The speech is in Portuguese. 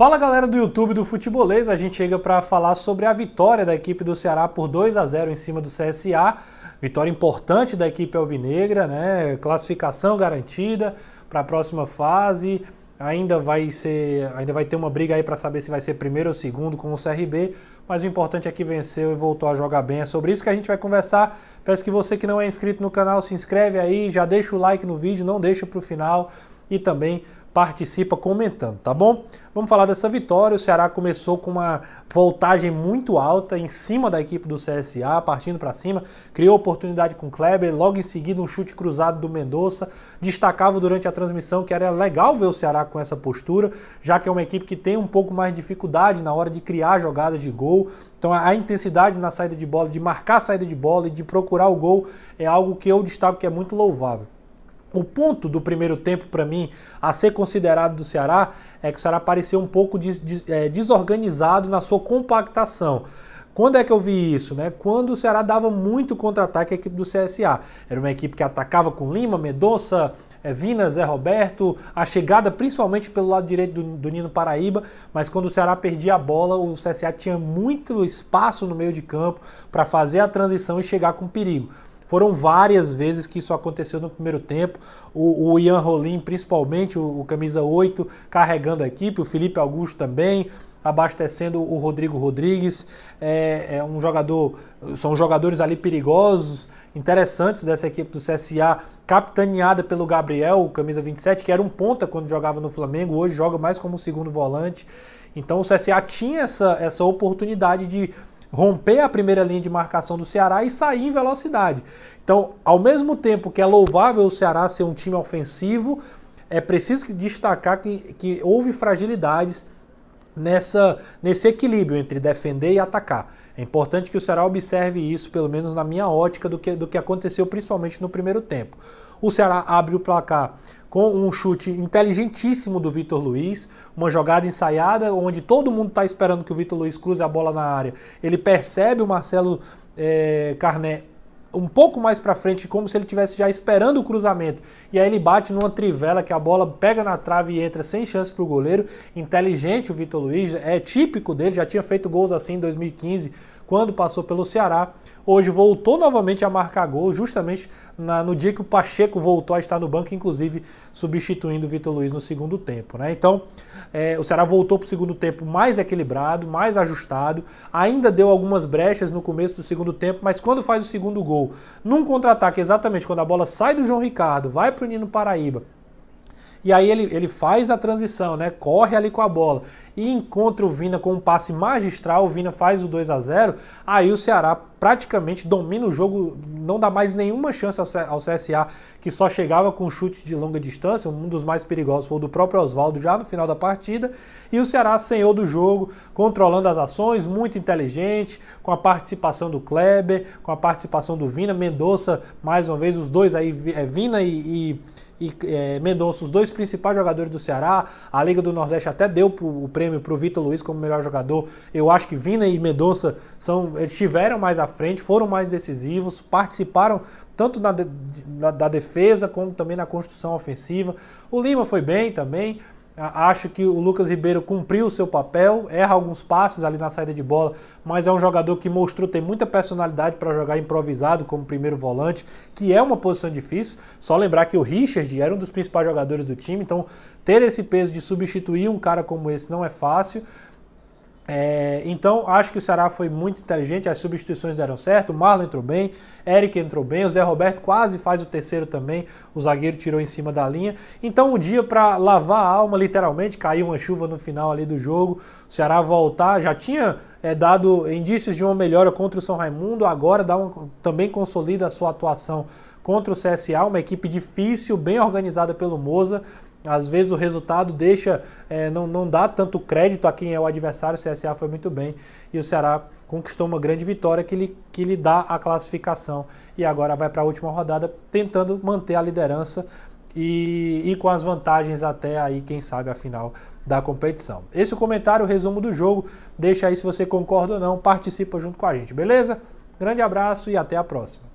Fala galera do YouTube do Futebolês, a gente chega para falar sobre a vitória da equipe do Ceará por 2 a 0 em cima do CSA. Vitória importante da equipe alvinegra, né? Classificação garantida para a próxima fase. Ainda vai ser, ainda vai ter uma briga aí para saber se vai ser primeiro ou segundo com o CRB, mas o importante é que venceu e voltou a jogar bem. É sobre isso que a gente vai conversar. Peço que você que não é inscrito no canal se inscreve aí, já deixa o like no vídeo, não deixa para o final e também participa comentando, tá bom? Vamos falar dessa vitória. O Ceará começou com uma voltagem muito alta em cima da equipe do CSA, partindo para cima, criou oportunidade com Kleber, logo em seguida um chute cruzado do Mendonça. Destacava durante a transmissão que era legal ver o Ceará com essa postura, já que é uma equipe que tem um pouco mais de dificuldade na hora de criar jogadas de gol. Então a intensidade na saída de bola, de marcar a saída de bola e de procurar o gol é algo que eu destaco que é muito louvável. O ponto do primeiro tempo para mim a ser considerado do Ceará é que o Ceará pareceu um pouco des, des, é, desorganizado na sua compactação. Quando é que eu vi isso? Né? Quando o Ceará dava muito contra-ataque à equipe do CSA. Era uma equipe que atacava com Lima, Mendonça, é, Vina, Zé Roberto, a chegada principalmente pelo lado direito do, do, Nino Paraíba, mas quando o Ceará perdia a bola, o CSA tinha muito espaço no meio de campo para fazer a transição e chegar com perigo. Foram várias vezes que isso aconteceu no primeiro tempo. O, o Ian Rolim, principalmente, o, o camisa 8, carregando a equipe, o Felipe Augusto também abastecendo o Rodrigo Rodrigues. É, é, um jogador, são jogadores ali perigosos, interessantes dessa equipe do CSA, capitaneada pelo Gabriel, o camisa 27, que era um ponta quando jogava no Flamengo, hoje joga mais como segundo volante. Então o CSA tinha essa, essa oportunidade de romper a primeira linha de marcação do Ceará e sair em velocidade. Então, ao mesmo tempo que é louvável o Ceará ser um time ofensivo, é preciso destacar que, que houve fragilidades nessa, nesse equilíbrio entre defender e atacar. É importante que o Ceará observe isso, pelo menos na minha ótica, do que, do que aconteceu principalmente no primeiro tempo. O Ceará abre o placar com um chute inteligentíssimo do Vitor Luiz, uma jogada ensaiada onde todo mundo está esperando que o Vitor Luiz cruze a bola na área. Ele percebe o Marcelo é, Carné um pouco mais para frente, como se ele tivesse já esperando o cruzamento. E aí ele bate numa trivela que a bola pega na trave e entra sem chance para o goleiro. Inteligente o Vitor Luiz, é típico dele, já tinha feito gols assim em 2015 quando passou pelo Ceará. Hoje voltou novamente a marcar gol, justamente na, no dia que o Pacheco voltou a estar no banco, inclusive substituindo o Vitor Luiz no segundo tempo. Né? Então, é, o Ceará voltou para o segundo tempo mais equilibrado, mais ajustado, ainda deu algumas brechas no começo do segundo tempo, mas quando faz o segundo gol, num contra-ataque, exatamente quando a bola sai do João Ricardo, vai para o Nino Paraíba, e aí ele, ele faz a transição, né? Corre ali com a bola e encontra o Vina com um passe magistral. O Vina faz o 2 a 0. Aí o Ceará praticamente domina o jogo, não dá mais nenhuma chance ao CSA, que só chegava com chute de longa distância, um dos mais perigosos foi o do próprio Oswaldo já no final da partida, e o Ceará senhor do jogo, controlando as ações, muito inteligente, com a participação do Kleber, com a participação do Vina, Mendonça, mais uma vez, os dois aí, é, Vina e, e e é, Mendonça, os dois principais jogadores do Ceará. A Liga do Nordeste até deu pro, o prêmio para o Vitor Luiz como melhor jogador. Eu acho que Vina e Mendonça são, eles tiveram mais à frente, foram mais decisivos, participaram tanto na de, na, da defesa como também na construção ofensiva. O Lima foi bem também. Acho que o Lucas Ribeiro cumpriu o seu papel, erra alguns passes ali na saída de bola, mas é um jogador que mostrou ter muita personalidade para jogar improvisado como primeiro volante, que é uma posição difícil. Só lembrar que o Richard era um dos principais jogadores do time, então ter esse peso de substituir um cara como esse não é fácil. É, então, acho que o Ceará foi muito inteligente, as substituições deram certo, o Marlon entrou bem, Eric entrou bem, o Zé Roberto quase faz o terceiro também, o zagueiro tirou em cima da linha. Então, o dia para lavar a alma, literalmente, caiu uma chuva no final ali do jogo, o Ceará voltar, já tinha é, dado indícios de uma melhora contra o São Raimundo, agora dá uma, também consolida a sua atuação contra o CSA, uma equipe difícil, bem organizada pelo Moza, às vezes o resultado deixa, é, não, não dá tanto crédito a quem é o adversário. O CSA foi muito bem e o Ceará conquistou uma grande vitória que lhe, que lhe dá a classificação. E agora vai para a última rodada tentando manter a liderança e, e com as vantagens até aí, quem sabe, a final da competição. Esse é o comentário, o resumo do jogo. Deixa aí se você concorda ou não, participa junto com a gente, beleza? Grande abraço e até a próxima.